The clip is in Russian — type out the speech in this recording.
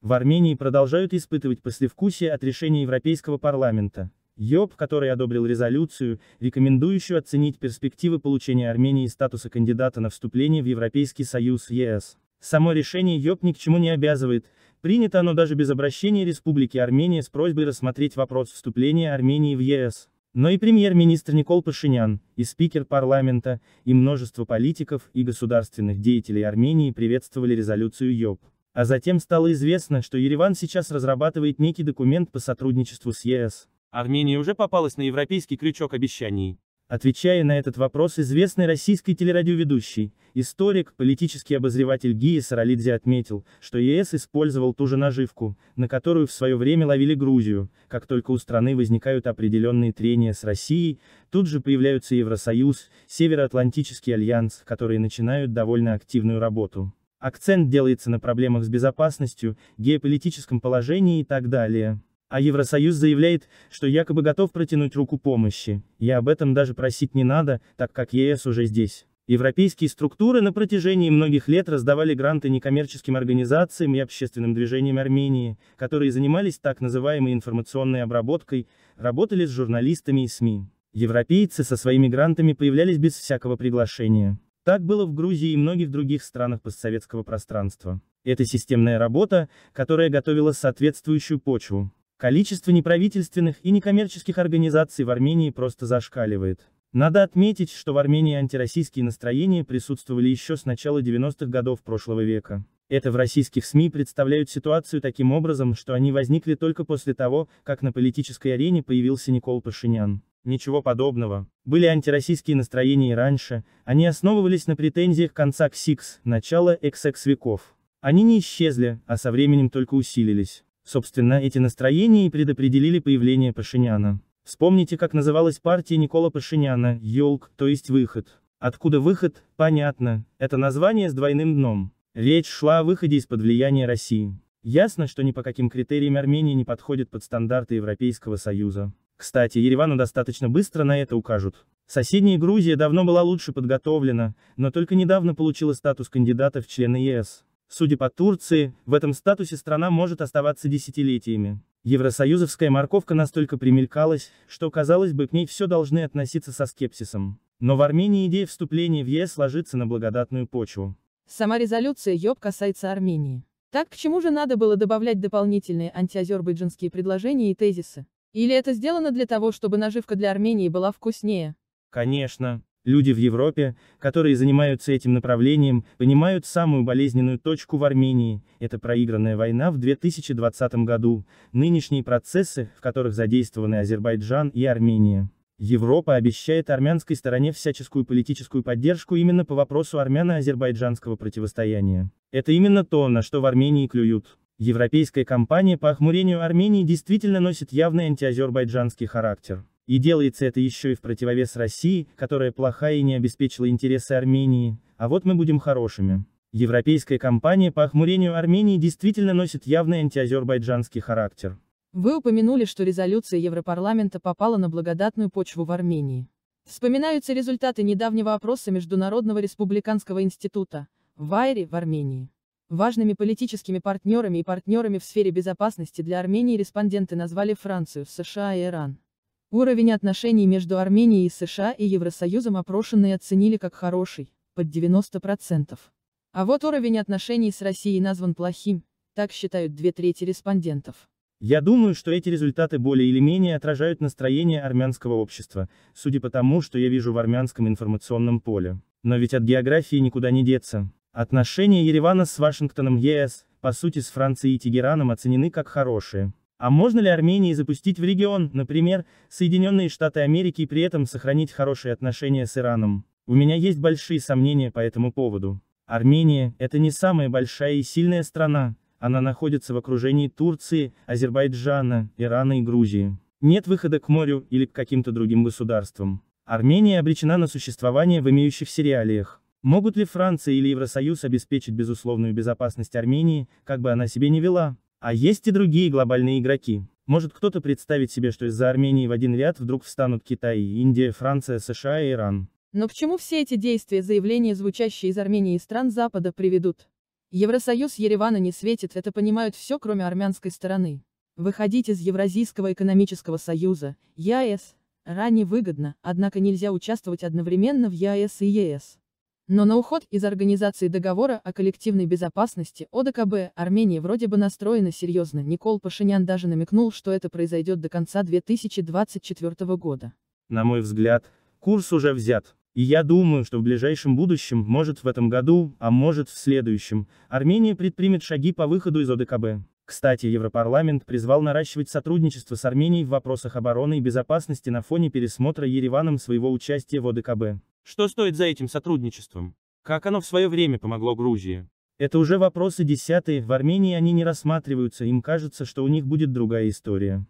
В Армении продолжают испытывать послевкусие от решения Европейского парламента. ЕОП, который одобрил резолюцию, рекомендующую оценить перспективы получения Армении статуса кандидата на вступление в Европейский Союз ЕС. Само решение ЕОП ни к чему не обязывает, принято оно даже без обращения Республики Армения с просьбой рассмотреть вопрос вступления Армении в ЕС. Но и премьер-министр Никол Пашинян, и спикер парламента, и множество политиков и государственных деятелей Армении приветствовали резолюцию ЕОП. А затем стало известно, что Ереван сейчас разрабатывает некий документ по сотрудничеству с ЕС. Армения уже попалась на европейский крючок обещаний. Отвечая на этот вопрос, известный российский телерадиоведущий, историк, политический обозреватель Гии Саралидзе отметил, что ЕС использовал ту же наживку, на которую в свое время ловили Грузию, как только у страны возникают определенные трения с Россией, тут же появляются Евросоюз, Североатлантический альянс, которые начинают довольно активную работу. Акцент делается на проблемах с безопасностью, геополитическом положении и так далее. А Евросоюз заявляет, что якобы готов протянуть руку помощи. Я об этом даже просить не надо, так как ЕС уже здесь. Европейские структуры на протяжении многих лет раздавали гранты некоммерческим организациям и общественным движениям Армении, которые занимались так называемой информационной обработкой, работали с журналистами и СМИ. Европейцы со своими грантами появлялись без всякого приглашения. Так было в Грузии и многих других странах постсоветского пространства. Это системная работа, которая готовила соответствующую почву. Количество неправительственных и некоммерческих организаций в Армении просто зашкаливает. Надо отметить, что в Армении антироссийские настроения присутствовали еще с начала 90-х годов прошлого века. Это в российских СМИ представляют ситуацию таким образом, что они возникли только после того, как на политической арене появился Никол Пашинян. Ничего подобного. Были антироссийские настроения и раньше, они основывались на претензиях конца XX, начала XX веков. Они не исчезли, а со временем только усилились. Собственно, эти настроения и предопределили появление Пашиняна. Вспомните, как называлась партия Никола Пашиняна, «Елк», то есть «Выход». Откуда выход, понятно, это название с двойным дном. Речь шла о выходе из-под влияния России. Ясно, что ни по каким критериям Армения не подходит под стандарты Европейского Союза. Кстати, Еревану достаточно быстро на это укажут. Соседняя Грузия давно была лучше подготовлена, но только недавно получила статус кандидата в члены ЕС. Судя по Турции, в этом статусе страна может оставаться десятилетиями. Евросоюзовская морковка настолько примелькалась, что казалось бы к ней все должны относиться со скепсисом. Но в Армении идея вступления в ЕС ложится на благодатную почву. Сама резолюция ЙОП касается Армении. Так к чему же надо было добавлять дополнительные антиазербайджанские предложения и тезисы? Или это сделано для того, чтобы наживка для Армении была вкуснее? Конечно. Люди в Европе, которые занимаются этим направлением, понимают самую болезненную точку в Армении, это проигранная война в 2020 году, нынешние процессы, в которых задействованы Азербайджан и Армения. Европа обещает армянской стороне всяческую политическую поддержку именно по вопросу армяно-азербайджанского противостояния. Это именно то, на что в Армении клюют. Европейская кампания по охмурению Армении действительно носит явный антиазербайджанский характер. И делается это еще и в противовес России, которая плохая и не обеспечила интересы Армении, а вот мы будем хорошими. Европейская кампания по охмурению Армении действительно носит явный антиазербайджанский характер. Вы упомянули, что резолюция Европарламента попала на благодатную почву в Армении. Вспоминаются результаты недавнего опроса Международного республиканского института в в Армении. Важными политическими партнерами и партнерами в сфере безопасности для Армении респонденты назвали Францию, США и Иран. Уровень отношений между Арменией и США и Евросоюзом опрошенные оценили как хороший, под 90%. А вот уровень отношений с Россией назван плохим, так считают две трети респондентов. Я думаю, что эти результаты более или менее отражают настроение армянского общества, судя по тому, что я вижу в армянском информационном поле. Но ведь от географии никуда не деться. Отношения Еревана с Вашингтоном ЕС, по сути с Францией и Тегераном оценены как хорошие. А можно ли Армении запустить в регион, например, Соединенные Штаты Америки и при этом сохранить хорошие отношения с Ираном? У меня есть большие сомнения по этому поводу. Армения – это не самая большая и сильная страна, она находится в окружении Турции, Азербайджана, Ирана и Грузии. Нет выхода к морю или к каким-то другим государствам. Армения обречена на существование в имеющихся реалиях. Могут ли Франция или Евросоюз обеспечить безусловную безопасность Армении, как бы она себе не вела? А есть и другие глобальные игроки. Может кто-то представить себе, что из-за Армении в один ряд вдруг встанут Китай, Индия, Франция, США и Иран. Но почему все эти действия заявления, звучащие из Армении и стран Запада, приведут? Евросоюз Еревана не светит, это понимают все, кроме армянской стороны. Выходить из Евразийского экономического союза, ЕАЭС, ранее выгодно, однако нельзя участвовать одновременно в ЕАЭС и ЕС. Но на уход из организации договора о коллективной безопасности ОДКБ Армения вроде бы настроена серьезно, Никол Пашинян даже намекнул, что это произойдет до конца 2024 года. На мой взгляд, курс уже взят. И я думаю, что в ближайшем будущем, может в этом году, а может в следующем, Армения предпримет шаги по выходу из ОДКБ. Кстати, Европарламент призвал наращивать сотрудничество с Арменией в вопросах обороны и безопасности на фоне пересмотра Ереваном своего участия в ОДКБ. Что стоит за этим сотрудничеством? Как оно в свое время помогло Грузии? Это уже вопросы десятые, в Армении они не рассматриваются, им кажется, что у них будет другая история.